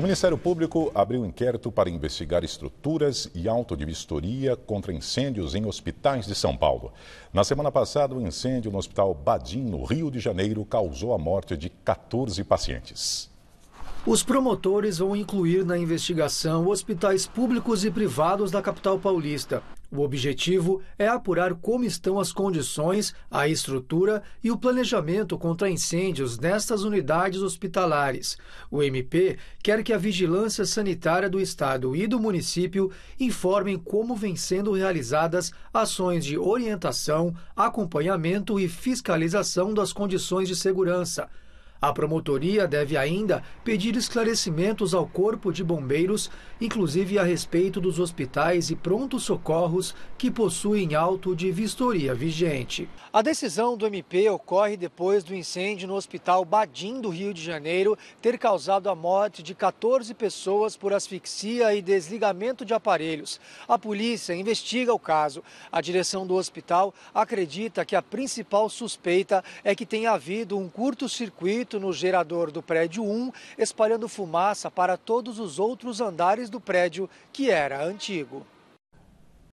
O Ministério Público abriu inquérito para investigar estruturas e auto de vistoria contra incêndios em hospitais de São Paulo. Na semana passada, um incêndio no Hospital Badim, no Rio de Janeiro, causou a morte de 14 pacientes. Os promotores vão incluir na investigação hospitais públicos e privados da capital paulista. O objetivo é apurar como estão as condições, a estrutura e o planejamento contra incêndios nestas unidades hospitalares. O MP quer que a Vigilância Sanitária do Estado e do município informem como vêm sendo realizadas ações de orientação, acompanhamento e fiscalização das condições de segurança a promotoria deve ainda pedir esclarecimentos ao Corpo de Bombeiros, inclusive a respeito dos hospitais e prontos socorros que possuem auto de vistoria vigente. A decisão do MP ocorre depois do incêndio no Hospital Badim do Rio de Janeiro ter causado a morte de 14 pessoas por asfixia e desligamento de aparelhos. A polícia investiga o caso. A direção do hospital acredita que a principal suspeita é que tenha havido um curto-circuito feito no gerador do prédio 1, espalhando fumaça para todos os outros andares do prédio que era antigo.